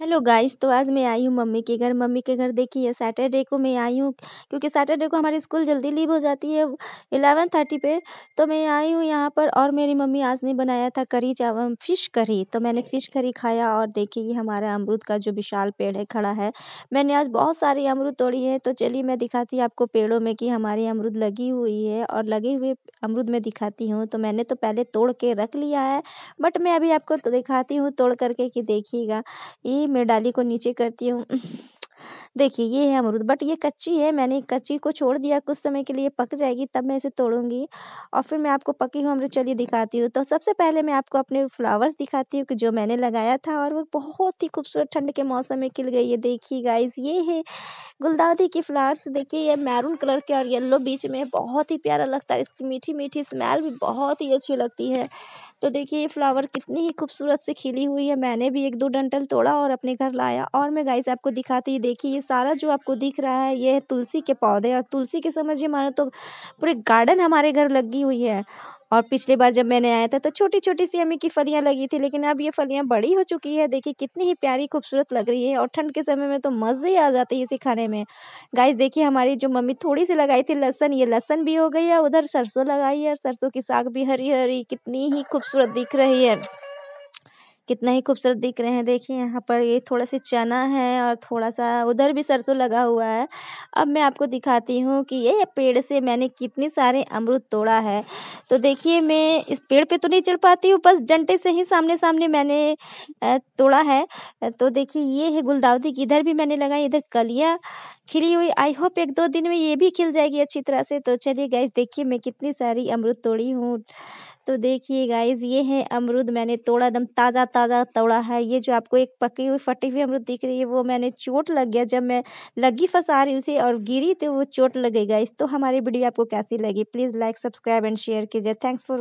hello guys तो आज मैं आई हूँ मम्मी के घर मम्मी के घर देखिए सैटरडे को मैं आई हूँ क्योंकि सैटरडे को हमारी स्कूल जल्दी लीव हो जाती है एलेवन थर्टी पे तो मैं आई हूँ यहाँ पर और मेरी मम्मी आज ने बनाया था करी चावल फ़िश करी तो मैंने फ़िश करी खाया और देखिए ये हमारा अमरूद का जो विशाल पेड़ है खड़ा है मैंने आज बहुत सारी अमरूद तोड़ी है तो चलिए मैं दिखाती आपको पेड़ों में कि हमारी अमरूद लगी हुई है और लगे हुए अमरूद में दिखाती हूँ तो मैंने तो पहले तोड़ के रख लिया है बट मैं अभी आपको तो दिखाती हूँ तोड़ करके कि देखिएगा ये ही मैं डाली को नीचे करती हूँ देखिए ये है अमरूद बट ये कच्ची है मैंने कच्ची को छोड़ दिया कुछ समय के लिए पक जाएगी तब मैं इसे तोड़ूंगी और फिर मैं आपको पकी हुई अमरूद चलिए दिखाती हूँ तो सबसे पहले मैं आपको अपने फ्लावर्स दिखाती हूँ कि जो मैंने लगाया था और वो बहुत ही खूबसूरत ठंड के मौसम में खिल गई है देखिए गाइज ये है गुलदावदी के फ्लावर्स देखिए ये मैरून कलर के और येल्लो बीच में बहुत ही प्यारा लगता है इसकी मीठी मीठी स्मेल भी बहुत ही अच्छी लगती है तो देखिए ये फ्लावर कितनी ही खूबसूरत से खिली हुई है मैंने भी एक दो डंटल तोड़ा और अपने घर लाया और मैं गाइस आपको दिखाती हूँ देखिए ये सारा जो आपको दिख रहा है ये है तुलसी के पौधे और तुलसी के समझिए मानो तो पूरे गार्डन हमारे घर लगी हुई है और पिछली बार जब मैंने आया था तो छोटी छोटी सी अम्मी की फलियाँ लगी थी लेकिन अब ये फलियाँ बड़ी हो चुकी है देखिए कितनी ही प्यारी खूबसूरत लग रही है और ठंड के समय में तो मज़े ही आ जाते हैं इसे खाने में गाइस देखिए हमारी जो मम्मी थोड़ी सी लगाई थी लहसन ये लहसन भी हो गई है उधर सरसों लगाई है और सरसों की साग भी हरी हरी कितनी ही खूबसूरत दिख रही है कितना ही खूबसूरत दिख रहे हैं देखिए यहाँ पर ये थोड़ा सा चना है और थोड़ा सा उधर भी सरसों लगा हुआ है अब मैं आपको दिखाती हूँ कि ये पेड़ से मैंने कितने सारे अमरूद तोड़ा है तो देखिए मैं इस पेड़ पे तो नहीं चढ़ पाती हूँ बस डंटे से ही सामने सामने मैंने तोड़ा है तो देखिए ये है गुलदावदी की इधर भी मैंने लगाई इधर कलिया खिली हुई आई होप एक दो दिन में ये भी खिल जाएगी अच्छी तरह से तो चलिए गैस देखिए मैं कितनी सारी अमरूद तोड़ी हूँ तो देखिए गाइज ये है अमरूद मैंने तोड़ा एकदम ताज़ा ताज़ा तोड़ा है ये जो आपको एक पकी हुई फटी हुई अमरूद दिख रही है वो मैंने चोट लग गया जब मैं लगी फंसा रही उसे और गिरी तो वो चोट लग गई गाइज तो हमारी वीडियो आपको कैसी लगी please like subscribe and share कीजिए थैंक्स फॉर